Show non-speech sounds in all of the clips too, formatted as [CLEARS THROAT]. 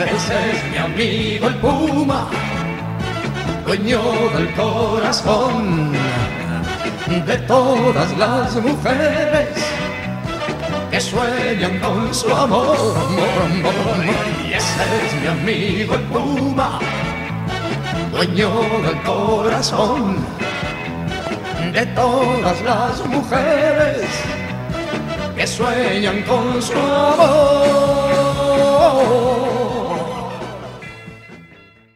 Ese es mi amigo el puma, dueño del corazón de todas las mujeres que sueñan con su amor. Y ese es mi amigo el puma, dueño del corazón de todas las mujeres que sueñan con su amor.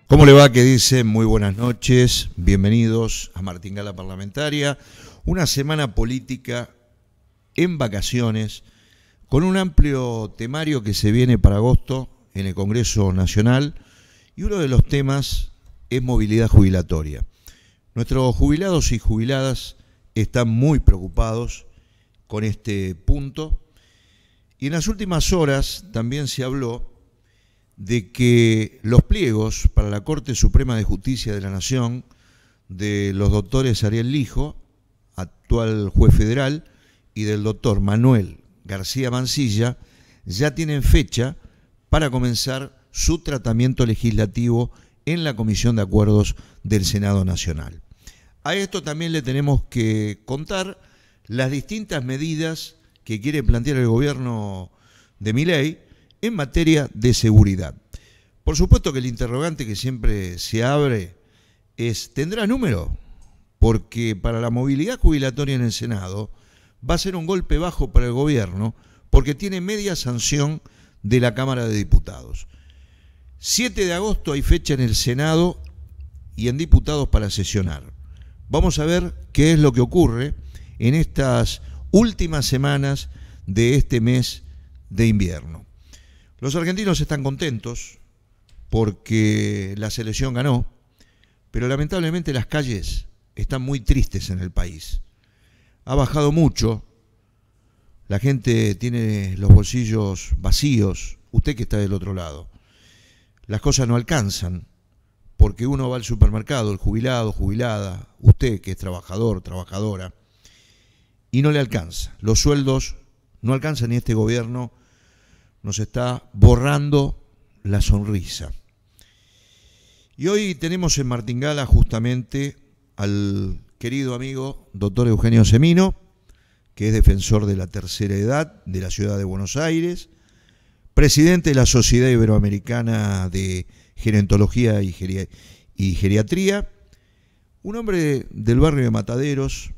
¿Cómo le va? Que dice, muy buenas noches, bienvenidos a Martingala Parlamentaria, una semana política en vacaciones, con un amplio temario que se viene para agosto en el Congreso Nacional, y uno de los temas es movilidad jubilatoria. Nuestros jubilados y jubiladas están muy preocupados con este punto, y en las últimas horas también se habló de que los pliegos para la Corte Suprema de Justicia de la Nación de los doctores Ariel Lijo, actual juez federal, y del doctor Manuel García Mancilla, ya tienen fecha para comenzar su tratamiento legislativo en la Comisión de Acuerdos del Senado Nacional. A esto también le tenemos que contar las distintas medidas que quiere plantear el gobierno de Miley en materia de seguridad. Por supuesto que el interrogante que siempre se abre es, ¿tendrá número? Porque para la movilidad jubilatoria en el Senado va a ser un golpe bajo para el gobierno porque tiene media sanción de la Cámara de Diputados. 7 de agosto hay fecha en el Senado y en diputados para sesionar. Vamos a ver qué es lo que ocurre en estas últimas semanas de este mes de invierno. Los argentinos están contentos porque la selección ganó, pero lamentablemente las calles están muy tristes en el país. Ha bajado mucho, la gente tiene los bolsillos vacíos, usted que está del otro lado. Las cosas no alcanzan, porque uno va al supermercado, el jubilado, jubilada, usted que es trabajador, trabajadora, y no le alcanza. Los sueldos no alcanzan ni este gobierno nos está borrando la sonrisa. Y hoy tenemos en Martingala justamente al querido amigo doctor Eugenio Semino, que es defensor de la tercera edad de la ciudad de Buenos Aires, presidente de la Sociedad Iberoamericana de Gerontología y, y Geriatría, un hombre del barrio de Mataderos,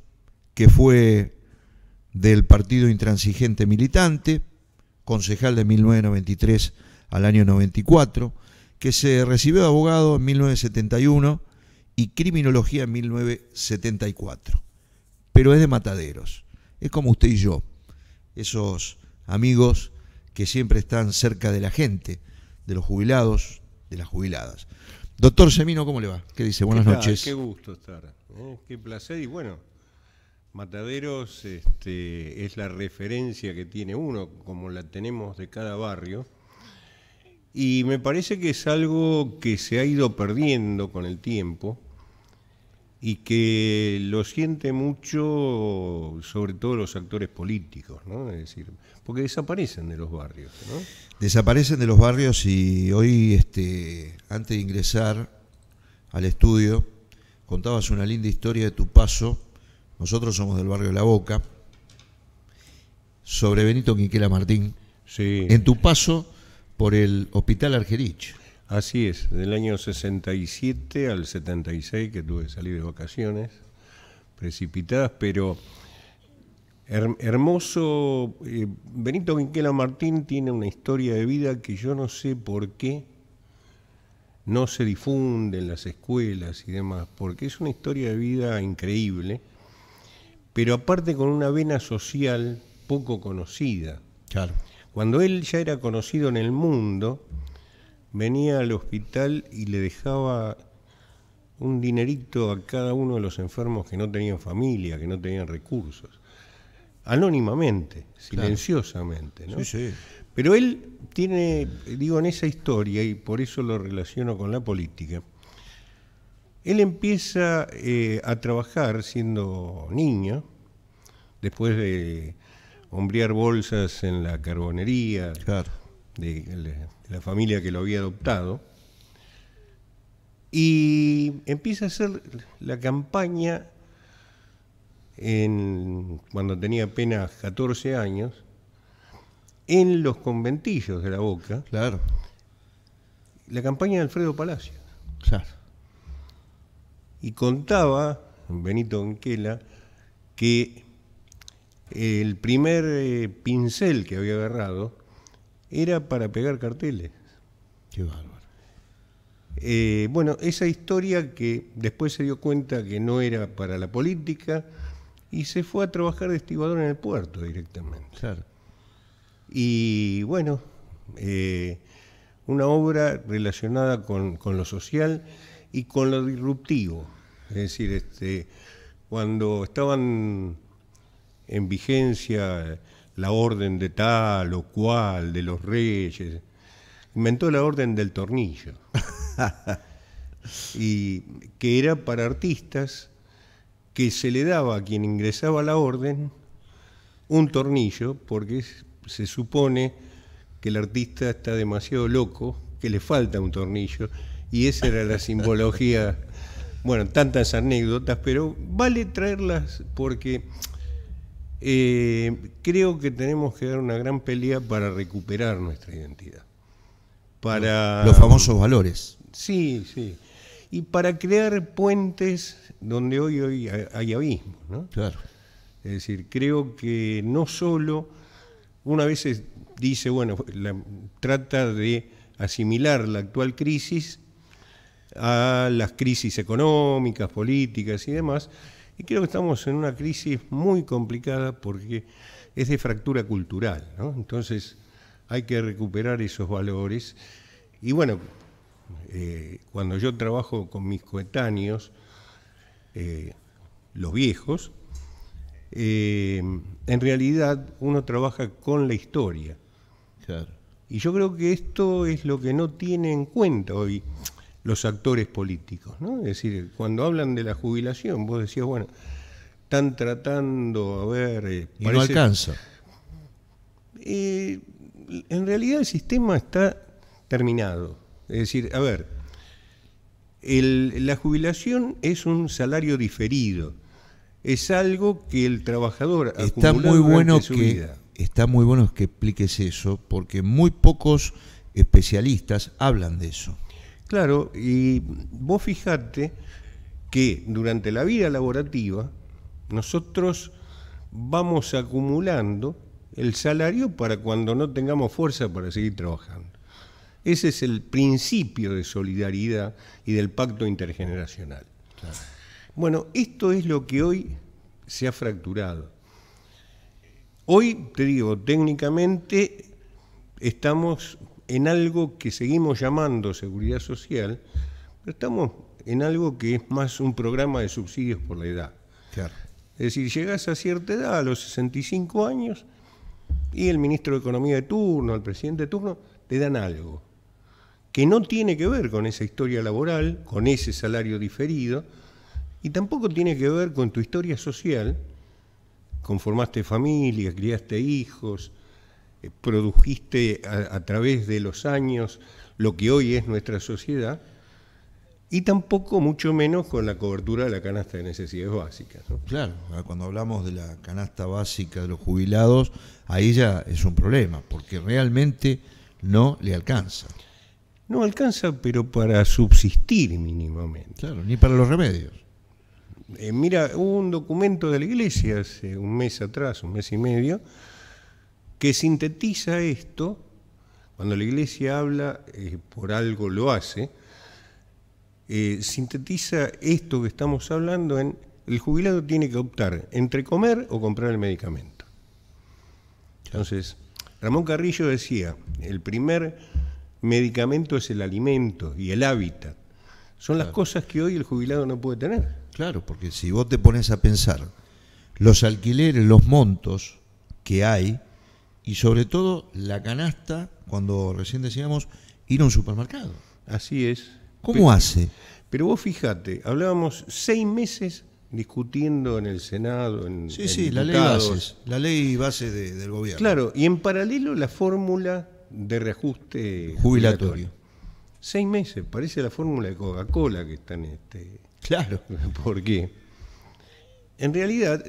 que fue del Partido Intransigente Militante, concejal de 1993 al año 94, que se recibió de abogado en 1971 y criminología en 1974. Pero es de mataderos. Es como usted y yo, esos amigos que siempre están cerca de la gente, de los jubilados, de las jubiladas. Doctor Semino, ¿cómo le va? ¿Qué dice? Buenas noches. Qué gusto estar. Oh, qué placer y bueno, Mataderos este, es la referencia que tiene uno, como la tenemos de cada barrio, y me parece que es algo que se ha ido perdiendo con el tiempo y que lo siente mucho, sobre todo los actores políticos, ¿no? Es decir, porque desaparecen de los barrios, Desaparecen de los barrios y hoy, este, antes de ingresar al estudio, contabas una linda historia de tu paso nosotros somos del barrio La Boca, sobre Benito Quinquela Martín, en tu paso por el Hospital Argerich. Así es, del año 67 al 76 que tuve que salir de vacaciones, precipitadas, pero hermoso. Eh, Benito Quinquela Martín tiene una historia de vida que yo no sé por qué no se difunde en las escuelas y demás, porque es una historia de vida increíble pero aparte con una vena social poco conocida. Claro. Cuando él ya era conocido en el mundo, venía al hospital y le dejaba un dinerito a cada uno de los enfermos que no tenían familia, que no tenían recursos. Anónimamente, silenciosamente. ¿no? Sí, sí. Pero él tiene, digo, en esa historia, y por eso lo relaciono con la política, él empieza eh, a trabajar siendo niño, después de hombrear bolsas en la carbonería de, la familia que lo había adoptado, y empieza a hacer la campaña cuando tenía apenas 14 años en los conventillos de la Boca. La campaña de Alfredo Palacio y contaba Benito Enquela que el primer eh, pincel que había agarrado era para pegar carteles. Qué bárbaro. Eh, bueno, esa historia que después se dio cuenta que no era para la política y se fue a trabajar de estibador en el puerto directamente. Y bueno, eh, una obra relacionada con lo social y con lo disruptivo. Es decir, este, cuando estaban en vigencia la orden de tal o cual, de los reyes, inventó la orden del tornillo, [LAUGHS] y que era para artistas que se le daba a quien ingresaba a la orden un tornillo, porque se supone que el artista está demasiado loco, que le falta un tornillo, y esa era la simbología. Bueno, tantas anécdotas, pero vale traerlas porque eh, creo que tenemos que dar una gran pelea para recuperar nuestra identidad. Para, Los famosos valores. Sí, sí. Y para crear puentes donde hoy, hoy hay abismo. ¿no? Claro. Es decir, creo que no solo, una vez dice, bueno, trata de asimilar la actual crisis a las crisis económicas, políticas y demás. Y creo que estamos en una crisis muy complicada porque es de fractura cultural. ¿no? Entonces hay que recuperar esos valores. Y bueno, eh, cuando yo trabajo con mis coetáneos, eh, los viejos, eh, en realidad uno trabaja con la historia. Y yo creo que esto es lo que no tiene en cuenta hoy los actores políticos. Es decir, cuando hablan de la jubilación, vos decías, bueno, están tratando, a ver... Eh, y no alcanza. Eh, en realidad el sistema está terminado. Es decir, a ver, la jubilación es un salario diferido. Es algo que el trabajador está muy bueno está muy bueno que expliques eso, porque muy pocos especialistas hablan de eso. Claro, y vos fijate que durante la vida laborativa nosotros vamos acumulando el salario para cuando no tengamos fuerza para seguir trabajando. Ese es el principio de solidaridad y del pacto intergeneracional. Bueno, esto es lo que hoy se ha fracturado. Hoy, te digo, técnicamente estamos en algo que seguimos llamando seguridad social, pero estamos en algo que es más un programa de subsidios por la edad. Es decir, llegas a cierta edad, a los 65 años, y el ministro de Economía de turno, el presidente de turno, te dan algo que no tiene que ver con esa historia laboral, con ese salario diferido, y tampoco tiene que ver con tu historia social, conformaste familia, criaste hijos, eh, produjiste a, través de los años lo que hoy es nuestra sociedad, y tampoco mucho menos con la cobertura de la canasta de necesidades básicas. Claro, ah, cuando hablamos de la canasta básica de los jubilados, ahí ya es un problema, porque realmente no le alcanza. No alcanza, pero para subsistir mínimamente. Claro, ni para los remedios. Eh, mira, hubo un documento de la iglesia hace un mes atrás, un mes y medio, que sintetiza esto, cuando la iglesia habla, eh, por algo lo hace, eh, sintetiza esto que estamos hablando en el jubilado tiene que optar entre comer o comprar el medicamento. Entonces, Ramón Carrillo decía, el primer medicamento es el alimento y el hábitat. Son las cosas que hoy el jubilado no puede tener. Claro, porque si vos te pones a pensar, los alquileres, los montos que hay, y sobre todo la canasta, cuando recién decíamos, ir a un supermercado. Así es. ¿Cómo hace? Pero vos fíjate, hablábamos seis meses discutiendo en el Senado, en Sí, en la ley, la ley base del gobierno. Claro, y en paralelo la fórmula de reajuste jubilatorio. Seis meses, parece la fórmula de Coca-Cola que está en este. Claro. [LAUGHS] Porque en realidad,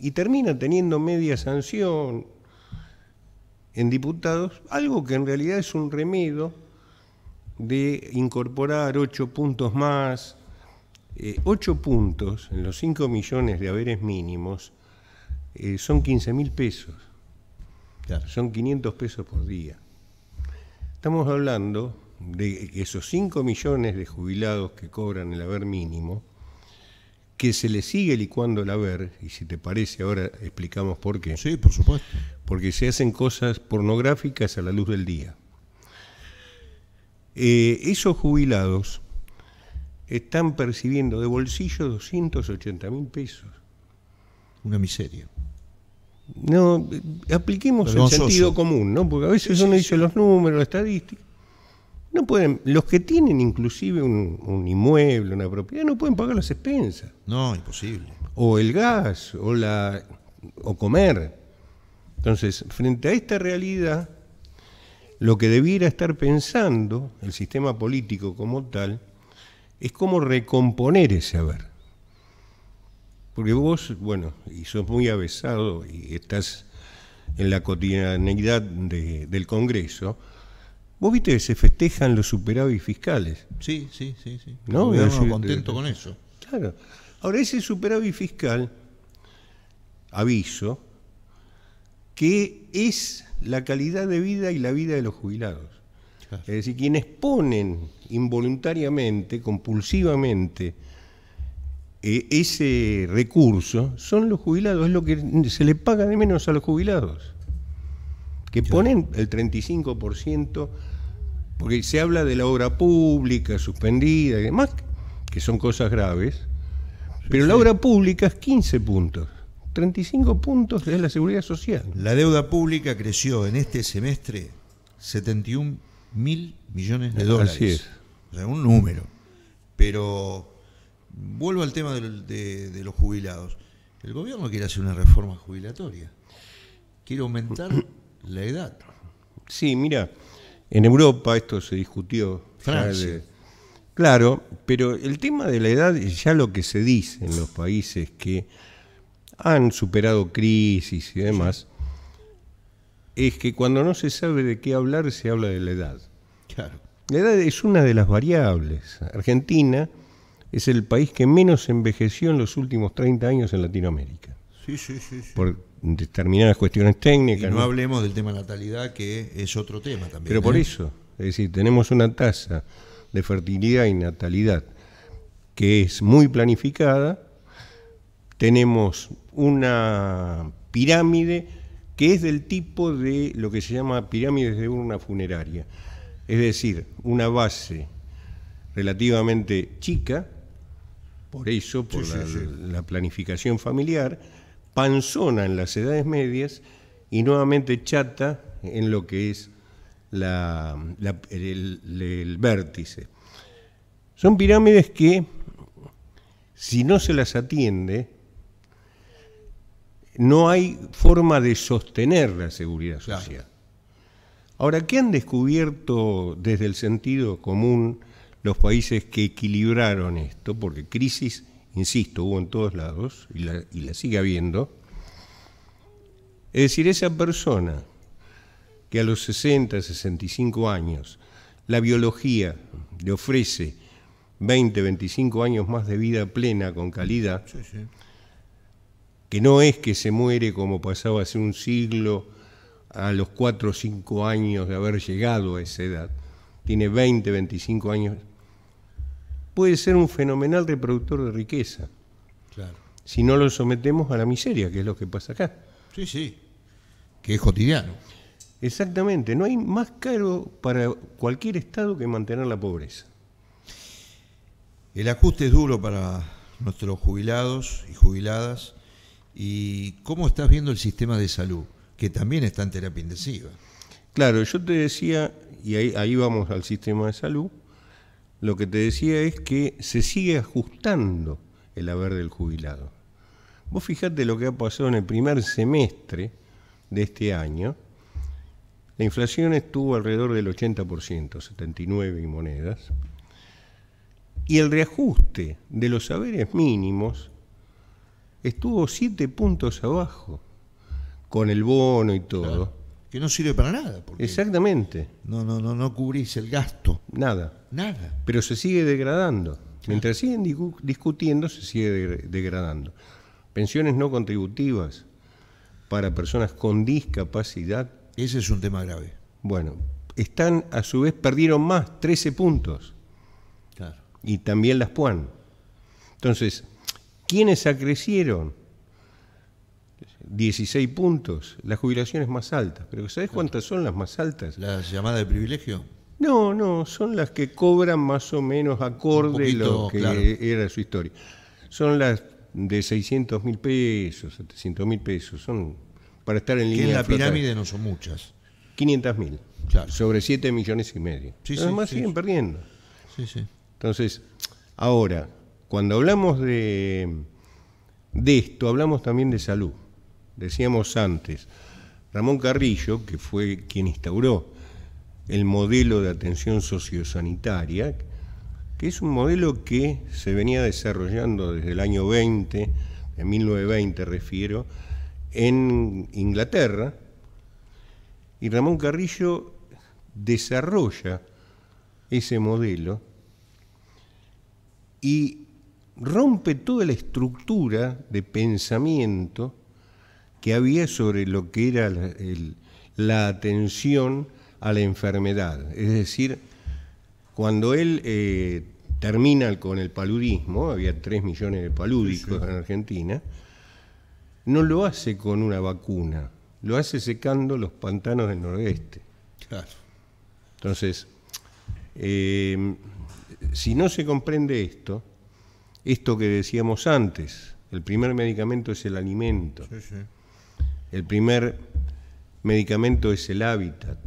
y termina teniendo media sanción, en diputados, algo que en realidad es un remedio de incorporar ocho puntos más, eh, ocho puntos en los cinco millones de haberes mínimos eh, son 15 mil pesos, son 500 pesos por día. Estamos hablando de esos 5 millones de jubilados que cobran el haber mínimo, que se les sigue licuando el haber, y si te parece ahora explicamos por qué. Sí, por supuesto porque se hacen cosas pornográficas a la luz del día. Eh, esos jubilados están percibiendo de bolsillo 280 mil pesos. Una miseria. No, apliquemos el sentido común, ¿no? Porque a veces uno dice los números, las estadísticas. No pueden, los que tienen inclusive un, un, inmueble, una propiedad, no pueden pagar las expensas. No, imposible. O el gas, o la o comer. Entonces, frente a esta realidad, lo que debiera estar pensando el sistema político como tal es cómo recomponer ese haber. Porque vos, bueno, y sos muy avesado y estás en la cotidianeidad del Congreso, vos viste que se festejan los superávit fiscales. Sí, sí, sí, sí. No, yo no, contento con eso. Claro. Ahora, ese superávit fiscal, aviso, que es la calidad de vida y la vida de los jubilados. Es decir, quienes ponen involuntariamente, compulsivamente, eh, ese recurso son los jubilados, es lo que se le paga de menos a los jubilados, que ponen el 35%, porque se habla de la obra pública suspendida y demás, que son cosas graves, pero la obra pública es 15 puntos. 35 puntos de la seguridad social. La deuda pública creció en este semestre 71 mil millones de dólares. Así es. O sea, un número. Pero vuelvo al tema de, los jubilados. El gobierno quiere hacer una reforma jubilatoria. Quiere aumentar [COUGHS] la edad. Sí, mira, en Europa esto se discutió. Francia. claro, pero el tema de la edad, ya lo que se dice en los países que han superado crisis y demás, es que cuando no se sabe de qué hablar se habla de la edad. Claro. La edad es una de las variables. Argentina es el país que menos envejeció en los últimos 30 años en Latinoamérica. Sí, sí, sí. Por determinadas cuestiones técnicas. Y no, hablemos del tema natalidad, que es otro tema también. Pero por ¿eh? eso, es decir, tenemos una tasa de fertilidad y natalidad que es muy planificada, tenemos una pirámide que es del tipo de lo que se llama pirámides de urna funeraria, es decir, una base relativamente chica, por eso, por la, planificación familiar, panzona en las edades medias y nuevamente chata en lo que es el vértice. Son pirámides que, si no se las atiende, no hay forma de sostener la seguridad social. Ahora, ¿qué han descubierto desde el sentido común los países que equilibraron esto? Porque crisis, insisto, hubo en todos lados y la, sigue habiendo. Es decir, esa persona que a los 60, 65 años, la biología le ofrece 20, 25 años más de vida plena, con calidad, que no es que se muere como pasaba hace un siglo a los 4 o 5 años de haber llegado a esa edad, tiene 20, 25 años, puede ser un fenomenal reproductor de riqueza. Claro. Si no lo sometemos a la miseria, que es lo que pasa acá. Sí, sí, que es cotidiano. Exactamente, no hay más caro para cualquier Estado que mantener la pobreza. El ajuste es duro para nuestros jubilados y jubiladas ¿Y cómo estás viendo el sistema de salud, que también está en terapia intensiva? Claro, yo te decía, y ahí, vamos al sistema de salud, lo que te decía es que se sigue ajustando el haber del jubilado. Vos fijate lo que ha pasado en el primer semestre de este año. La inflación estuvo alrededor del 80%, 79 y monedas. Y el reajuste de los saberes mínimos estuvo siete puntos abajo, con el bono y todo. que no sirve para nada. Exactamente. No, no, no, no cubrís el gasto. Nada. Nada. Pero se sigue degradando. Mientras siguen discutiendo, se sigue degradando. Pensiones no contributivas para personas con discapacidad. Ese es un tema grave. Bueno, están a su vez, perdieron más, 13 puntos. Claro. Y también las PUAN. Entonces, ¿Quiénes acrecieron? 16 puntos, las jubilaciones más altas. Pero ¿sabes cuántas son las más altas? ¿Las llamadas de privilegio? No, no, son las que cobran más o menos acorde a lo que era su historia. Son las de 600 mil pesos, 700 mil pesos, son para estar en línea. Que en la pirámide no son muchas. 500 mil, sobre 7 millones y medio. Además siguen perdiendo. Entonces, ahora, cuando hablamos de, esto, hablamos también de salud. Decíamos antes, Ramón Carrillo, que fue quien instauró el modelo de atención sociosanitaria, que es un modelo que se venía desarrollando desde el año 20, en 1920 refiero, en Inglaterra, y Ramón Carrillo desarrolla ese modelo y rompe toda la estructura de pensamiento que había sobre lo que era la atención a la enfermedad. Es decir, cuando él eh, termina con el paludismo, había 3 millones de palúdicos en Argentina, no lo hace con una vacuna, lo hace secando los pantanos del noroeste. Entonces, eh, si no se comprende esto, esto que decíamos antes, el primer medicamento es el alimento, el primer medicamento es el hábitat.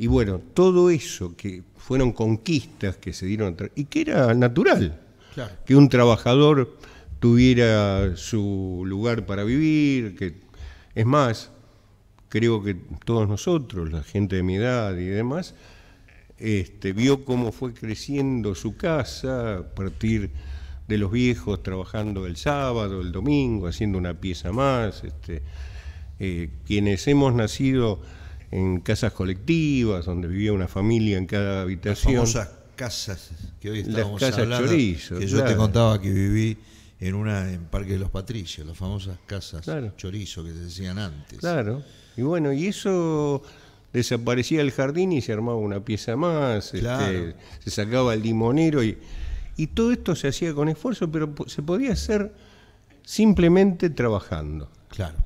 Y bueno, todo eso que fueron conquistas que se dieron y que era natural, que un trabajador tuviera su lugar para vivir, que es más, creo que todos nosotros, la gente de mi edad y demás, este, vio cómo fue creciendo su casa a partir de los viejos trabajando el sábado, el domingo, haciendo una pieza más. Este, eh, quienes hemos nacido en casas colectivas, donde vivía una familia en cada habitación. Las famosas casas que hoy estamos las casas hablando, que yo te contaba que viví en una en Parque de los Patricios, las famosas casas chorizo que se decían antes. Claro. Y bueno, y eso desaparecía el jardín y se armaba una pieza más, este, se sacaba el limonero y, y todo esto se hacía con esfuerzo, pero se podía hacer simplemente trabajando. Claro.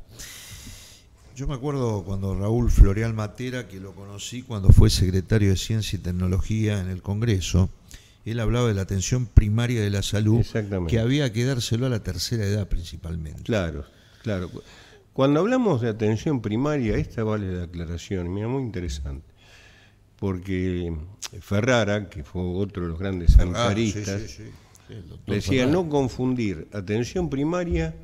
Yo me acuerdo cuando Raúl Floreal Matera, que lo conocí cuando fue secretario de Ciencia y Tecnología en el Congreso, él hablaba de la atención primaria de la salud, que había que dárselo a la tercera edad principalmente. Claro, claro. Cuando hablamos de atención primaria, esta vale la aclaración, mira, muy interesante, porque Ferrara, que fue otro de los grandes sanitaristas, decía no confundir atención primaria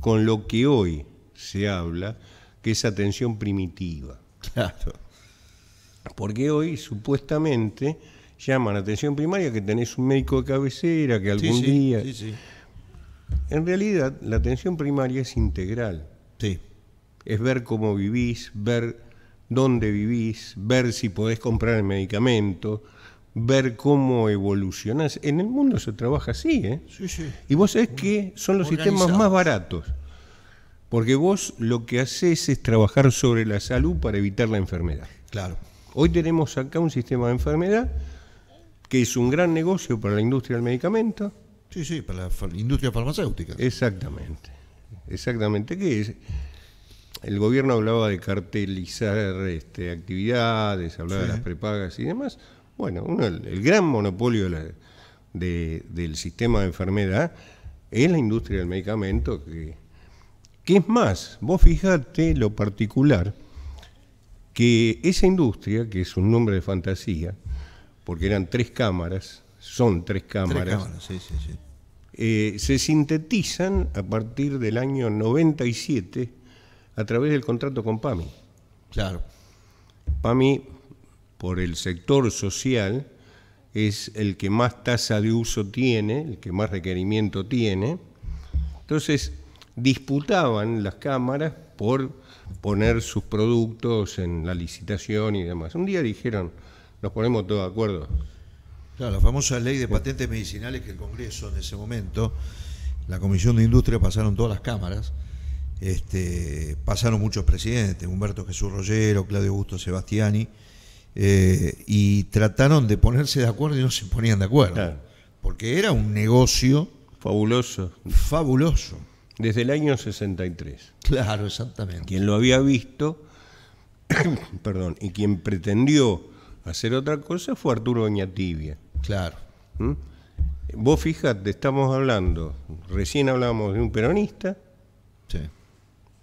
con lo que hoy se habla, que es atención primitiva. Claro. Porque hoy supuestamente llaman atención primaria que tenés un médico de cabecera, que algún día... En realidad, la atención primaria es integral es ver cómo vivís, ver dónde vivís, ver si podés comprar el medicamento, ver cómo evolucionás. En el mundo se trabaja así, ¿eh? Sí, sí. Y vos sabés que son los sistemas más baratos. Porque vos lo que haces es trabajar sobre la salud para evitar la enfermedad. Claro. Hoy tenemos acá un sistema de enfermedad que es un gran negocio para la industria del medicamento. Sí, sí, para la industria farmacéutica. Exactamente exactamente qué es. El gobierno hablaba de cartelizar este, actividades, hablaba de las prepagas y demás. Bueno, el, gran monopolio del sistema de enfermedad es la industria del medicamento, que, que es más, vos fijate lo particular, que esa industria, que es un nombre de fantasía, porque eran tres cámaras, son tres cámaras, tres cámaras sí, sí, sí. Eh, se sintetizan a partir del año 97 a través del contrato con PAMI. Claro. PAMI, por el sector social, es el que más tasa de uso tiene, el que más requerimiento tiene. Entonces, disputaban las cámaras por poner sus productos en la licitación y demás. Un día dijeron, nos ponemos todos de acuerdo, Claro, la famosa ley de patentes medicinales que el Congreso en ese momento, la Comisión de Industria pasaron todas las cámaras, este, pasaron muchos presidentes, Humberto Jesús Rollero, Claudio Augusto Sebastiani, eh, y trataron de ponerse de acuerdo y no se ponían de acuerdo. Porque era un negocio. Fabuloso. Fabuloso. Desde el año 63. Claro, exactamente. Quien lo había visto, [COUGHS] perdón, y quien pretendió hacer otra cosa fue Arturo Oñatibia. Claro. ¿Mm? Vos fijate, estamos hablando, recién hablábamos de un peronista,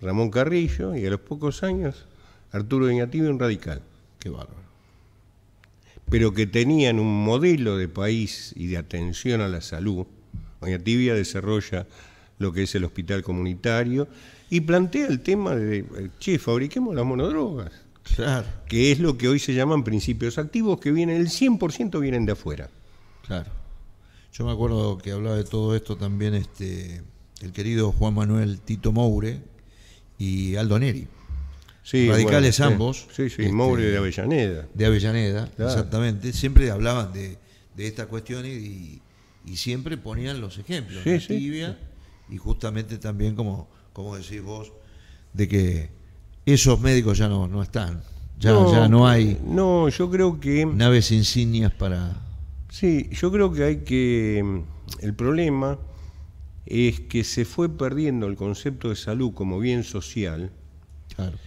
Ramón Carrillo, y a los pocos años Arturo Oñatibia, un radical. Qué bárbaro. Pero que tenían un modelo de país y de atención a la salud. Tibia desarrolla lo que es el hospital comunitario y plantea el tema de, eh, che, fabriquemos las monodrogas. Claro. Que es lo que hoy se llaman principios activos, que vienen, el 100% vienen de afuera. Claro. Yo me acuerdo que hablaba de todo esto también este, el querido Juan Manuel Tito Moure y Aldo Neri. radicales ambos. Sí, sí, este, Moure de Avellaneda. De Avellaneda, exactamente. Siempre hablaban de, de estas cuestiones y, siempre ponían los ejemplos. Sí, tibia, y justamente también, como, como decís vos, de que esos médicos ya no, están. Ya no, ya no hay. No, yo creo que. Naves insignias para. Sí, yo creo que hay que. El problema es que se fue perdiendo el concepto de salud como bien social. Claro.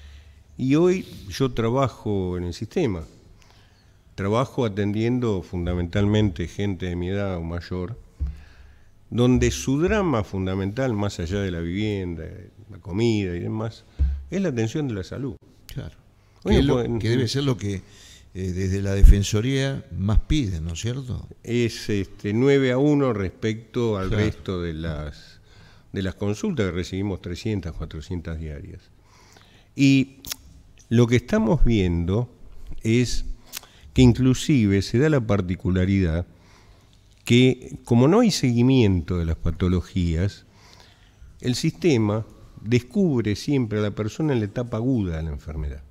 Y hoy yo trabajo en el sistema. Trabajo atendiendo fundamentalmente gente de mi edad o mayor, donde su drama fundamental, más allá de la vivienda, la comida y demás, es la atención de la salud. Claro. que, debe ser lo que eh, desde la Defensoría más piden, ¿no es cierto? Es este, 9 a 1 respecto al resto de las, de las consultas, que recibimos 300, 400 diarias. Y lo que estamos viendo es que inclusive se da la particularidad que como no hay seguimiento de las patologías, el sistema descubre siempre a la persona en la etapa aguda de la enfermedad.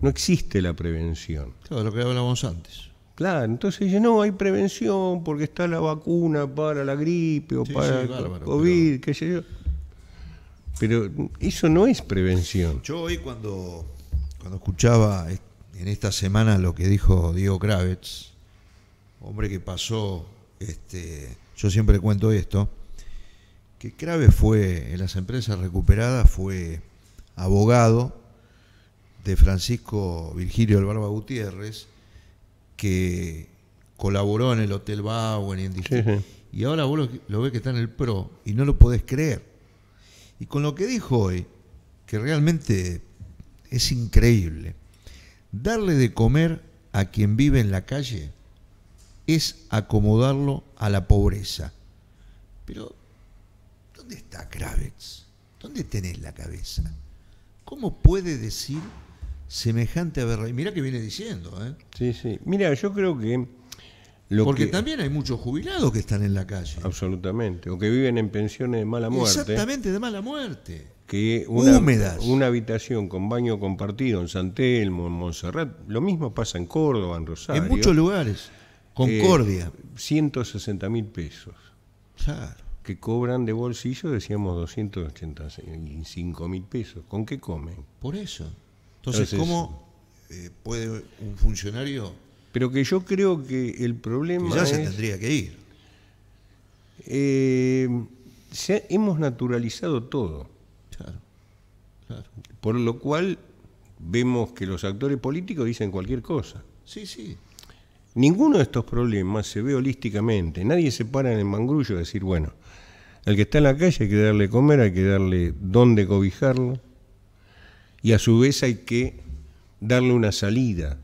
No existe la prevención. Claro, lo que hablábamos antes. Claro, entonces dice, no, hay prevención porque está la vacuna para la gripe o para COVID, pero... qué sé yo. Pero eso no es prevención. Yo hoy cuando, cuando escuchaba en esta semana lo que dijo Diego Kravitz, hombre que pasó, este, yo siempre cuento esto, que Crave fue, en las empresas recuperadas, fue abogado de Francisco Virgilio del Barba Gutiérrez, que colaboró en el Hotel y en Y ahora vos lo, lo, ves que está en el PRO y no lo podés creer. Y con lo que dijo hoy, que realmente es increíble, darle de comer a quien vive en la calle es acomodarlo a la pobreza. Pero ¿Dónde está Kravitz? ¿Dónde tenés la cabeza? ¿Cómo puede decir semejante a aberración? Mira que viene diciendo, ¿eh? Sí, sí. Mira, yo creo que... Porque también hay muchos jubilados que están en la calle. Absolutamente. O que viven en pensiones de mala muerte. Exactamente, de mala muerte. Que una, Húmedas. una habitación con baño compartido en San Telmo, en Montserrat, lo mismo pasa en Córdoba, en Rosario. En muchos lugares. Concordia. 160 eh, mil pesos. Claro que cobran de bolsillo, decíamos, 285 mil pesos. ¿Con qué comen? Por eso. Entonces, ¿cómo eh, puede un funcionario... Pero que yo creo que el problema... ya se tendría que ir. Eh, hemos naturalizado todo. Por lo cual vemos que los actores políticos dicen cualquier cosa. Sí, sí. Ninguno de estos problemas se ve holísticamente. Nadie se para en el mangrullo a decir, bueno, el que está en la calle hay que darle comer, hay que darle dónde cobijarlo y a su vez hay que darle una salida.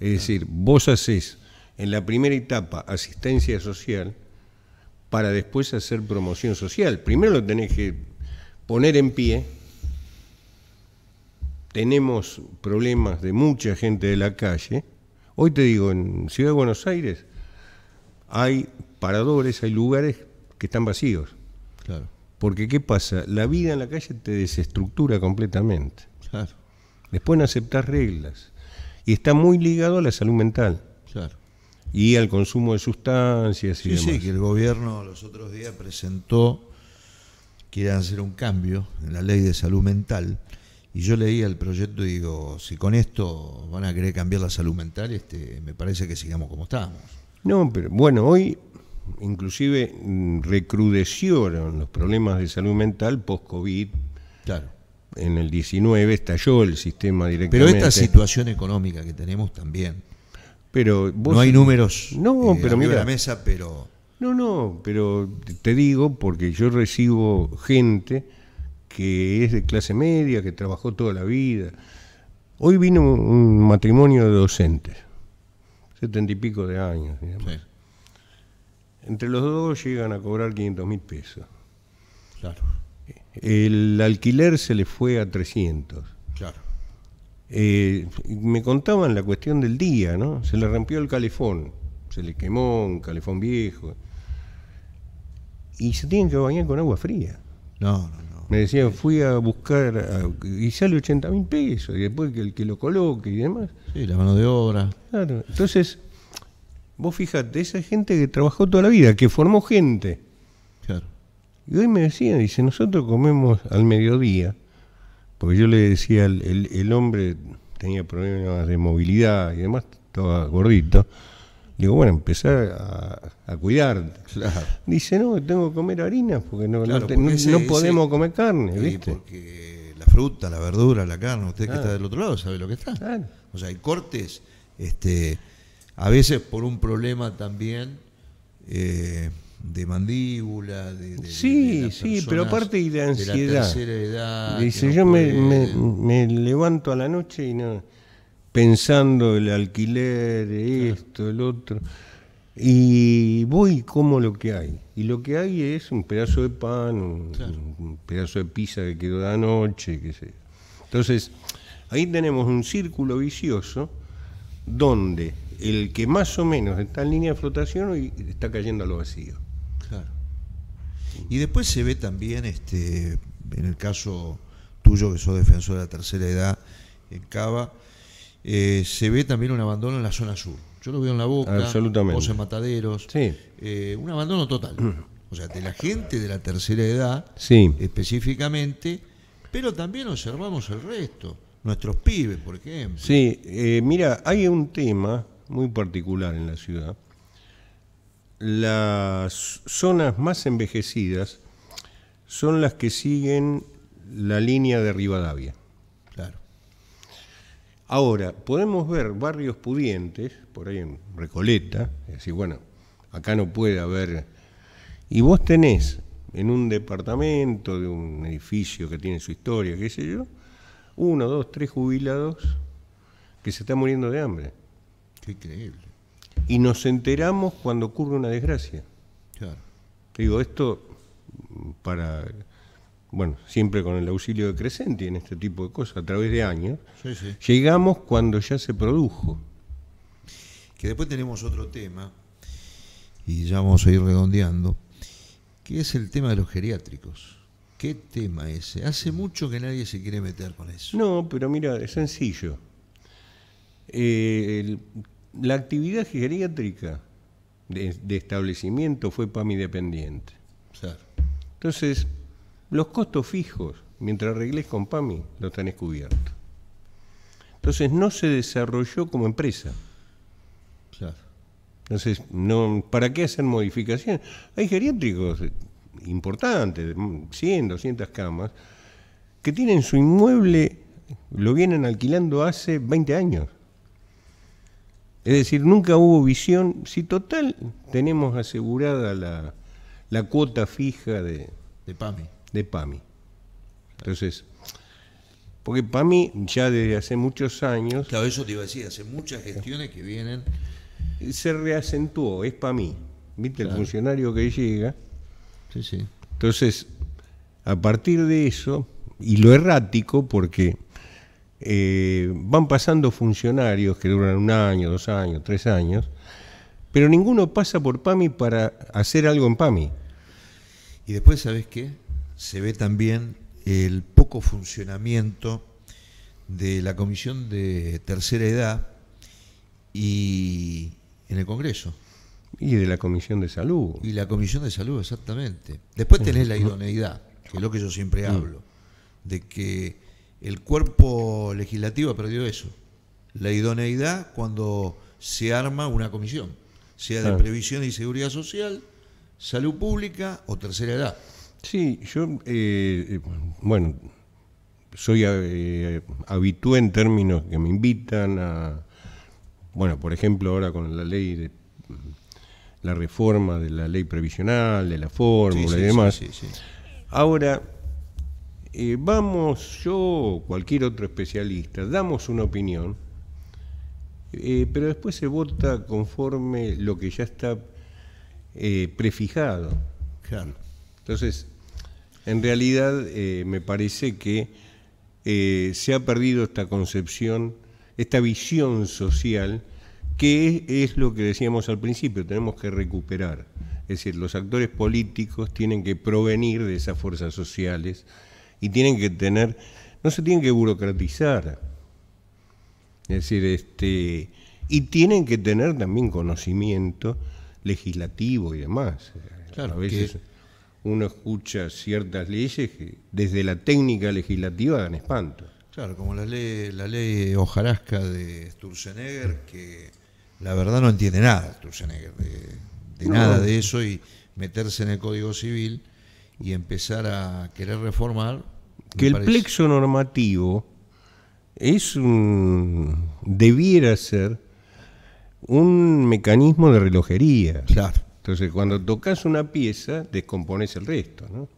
Es decir, vos haces en la primera etapa asistencia social para después hacer promoción social. Primero lo tenés que poner en pie. Tenemos problemas de mucha gente de la calle. Hoy te digo, en Ciudad de Buenos Aires hay paradores, hay lugares que están vacíos. Claro. Porque ¿qué pasa? La vida en la calle te desestructura completamente. Claro. Después no aceptar reglas. Y está muy ligado a la salud mental. Claro. Y al consumo de sustancias y demás. Sí, que el gobierno los otros días presentó, quieren hacer un cambio en la ley de salud mental. Y yo leía el proyecto y digo, si con esto van a querer cambiar la salud mental, este, me parece que sigamos como estábamos. No, pero bueno, hoy inclusive mm, recrudecieron los problemas de salud mental post-COVID. Claro. En el 19 estalló el sistema directamente. Pero esta situación económica que tenemos también. Pero no hay números. No, eh, pero mira la mesa, pero No, no, pero te digo porque yo recibo gente que es de clase media, que trabajó toda la vida. Hoy vino un matrimonio de docentes, setenta y pico de años. Entre los dos llegan a cobrar 500 mil pesos. Claro. El alquiler se le fue a 300. Claro. Eh, me contaban la cuestión del día, ¿no? Se le rompió el calefón, se le quemó un calefón viejo. Y se tienen que bañar con agua fría. No, no, no. Me decían, fui a buscar y sale 80 mil pesos, y después que el que lo coloque y demás. Sí, la mano de obra. Claro. Entonces, Vos fíjate, esa gente que trabajó toda la vida, que formó gente. Claro. Y hoy me decían, dice, nosotros comemos al mediodía, porque yo le decía, el, hombre tenía problemas de movilidad y demás, todo gordito. Digo, bueno, empezar a, cuidar. cuidarte. Claro. Dice, no, tengo que comer harina porque no, podemos comer carne, ¿viste? Porque la fruta, la verdura, la carne, usted que ah. está del otro lado sabe lo que está. O sea, hay cortes este, a veces por un problema también eh, de mandíbula, de, sí, sí, pero aparte y de ansiedad. la Dice, yo me, levanto a la noche y no, pensando el alquiler, esto, el otro, y voy como lo que hay. Y lo que hay es un pedazo de pan, un, pedazo de pizza que quedó de anoche, qué sé. Entonces, ahí tenemos un círculo vicioso donde el que más o menos está en línea de flotación y está cayendo a lo vacío. Claro. Y después se ve también, este, en el caso tuyo, que sos defensor de la tercera edad en Cava, eh, se ve también un abandono en la zona sur. Yo lo veo en la boca, Absolutamente. en Mataderos. Sí. Eh, un abandono total. [CLEARS THROAT] O sea, de la gente de la tercera edad, sí. específicamente, pero también observamos el resto, nuestros pibes, por ejemplo. Sí, eh, mira, hay un tema muy particular en la ciudad, las zonas más envejecidas son las que siguen la línea de Rivadavia. Claro. Ahora, podemos ver barrios pudientes, por ahí en Recoleta, es decir, bueno, acá no puede haber. Y vos tenés en un departamento de un edificio que tiene su historia, qué sé yo, uno, dos, tres jubilados que se están muriendo de hambre. Qué increíble. Y nos enteramos cuando ocurre una desgracia. Claro. digo, esto mm, para, bueno, siempre con el auxilio de Crescenti en este tipo de cosas, a través de años, llegamos cuando ya se produjo. Que después tenemos otro tema, y ya vamos a ir redondeando, que es el tema de los geriátricos. ¿Qué tema ese? Hace mucho que nadie se quiere meter con eso. No, pero mira, es sencillo. Eh, el, la actividad geriátrica de, establecimiento fue PAMI dependiente. Entonces, los costos fijos, mientras arregles con PAMI, los tenés cubiertos. Entonces, no se desarrolló como empresa. Entonces, no, ¿para qué hacer modificaciones? Hay geriátricos importantes, 100, 200 camas, que tienen su inmueble, lo vienen alquilando hace 20 años. Es decir, nunca hubo visión, si total tenemos asegurada la, cuota fija de, de, PAMI. de PAMI. Entonces, porque PAMI ya desde hace muchos años... Claro, eso te iba a decir, hace muchas gestiones que vienen... Se reacentuó, es PAMI. ¿Viste? El funcionario que llega. Sí, sí. Entonces, a partir de eso, y lo errático, porque eh, van pasando funcionarios que duran un año, dos años, tres años, pero ninguno pasa por PAMI para hacer algo en PAMI. Y después, ¿sabes qué? Se ve también el poco funcionamiento de la Comisión de Tercera Edad y en el Congreso. Y de la Comisión de Salud. Y la Comisión de Salud, exactamente. Después tenés la idoneidad, que es lo que yo siempre mm. hablo, de que el cuerpo legislativo ha perdido eso, la idoneidad cuando se arma una comisión, sea de previsión y seguridad social, salud pública o tercera edad. Sí, yo, eh, eh, bueno, soy eh, habitué en términos que me invitan a, bueno, por ejemplo, ahora con la ley de la reforma de la ley previsional, de la fórmula y demás. Sí, ahora, eh, vamos yo o cualquier otro especialista, damos una opinión, eh, pero después se vota conforme lo que ya está eh, prefijado. Entonces, en realidad me parece que se ha perdido esta concepción, esta visión social, que es lo que decíamos al principio, tenemos que recuperar. Es decir, los actores políticos tienen que provenir de esas fuerzas sociales y tienen que tener, no se tienen que burocratizar. Es decir, este, y tienen que tener también conocimiento legislativo y demás. Claro, a veces uno escucha ciertas leyes que desde la técnica legislativa dan espanto. Claro, como la ley, la ley hojarasca de Sturzenegger, que la verdad no entiende nada Sturzenegger, de, nada de eso, y meterse en el Código Civil y empezar a querer reformar que el plexo normativo es un, debiera ser un mecanismo de relojería. Claro. Entonces, cuando tocas una pieza, descompones el resto, ¿no?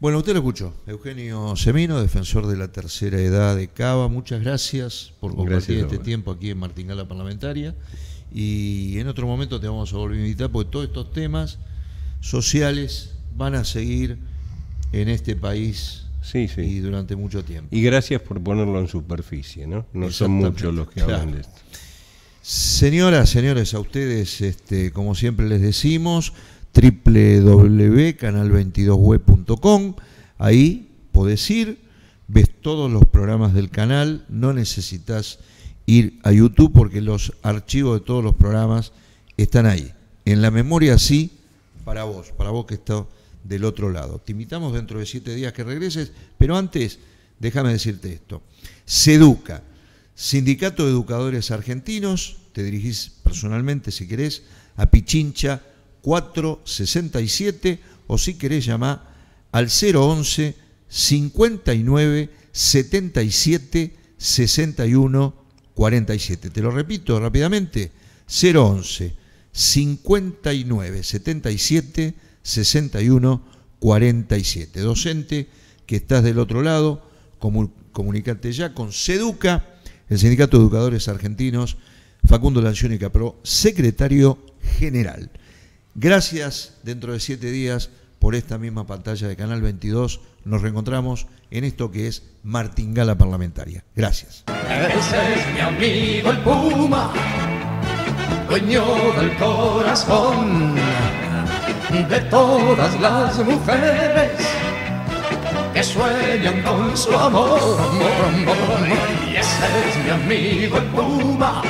Bueno, usted lo escuchó. Eugenio Semino, defensor de la tercera edad de Cava, muchas gracias por compartir este tiempo aquí en Martingala Parlamentaria. Y en otro momento te vamos a volver a invitar porque todos estos temas sociales van a seguir en este país y durante mucho tiempo. Y gracias por ponerlo en superficie, ¿no? No son muchos los que hablan de esto. Señoras, señores, a ustedes, este, como siempre les decimos, www.canal22web.com, ahí podés ir, ves todos los programas del canal, no necesitas ir a YouTube porque los archivos de todos los programas están ahí. En la memoria sí, para vos, para vos que está del otro lado. Te invitamos dentro de siete días que regreses, pero antes, déjame decirte esto. Seduca, Sindicato de Educadores Argentinos, te dirigís personalmente si querés a Pichincha 467 o si querés llamar al 011 59 77 61 47. Te lo repito rápidamente, 011 59 77 61 47. Docente, que estás del otro lado, comunicate ya con SEDUCA, el Sindicato de Educadores Argentinos, Facundo Lancioni Capro, secretario general. Gracias dentro de siete días por esta misma pantalla de Canal 22. Nos reencontramos en esto que es Martingala Parlamentaria. Gracias. mi amigo el del corazón de todas las mujeres que sueñan con su amor, amor, amor, Y ese es mi amigo el Puma,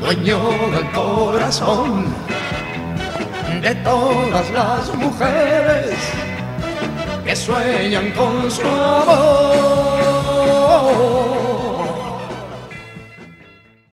dueño del corazón de todas las mujeres que sueñan con su amor.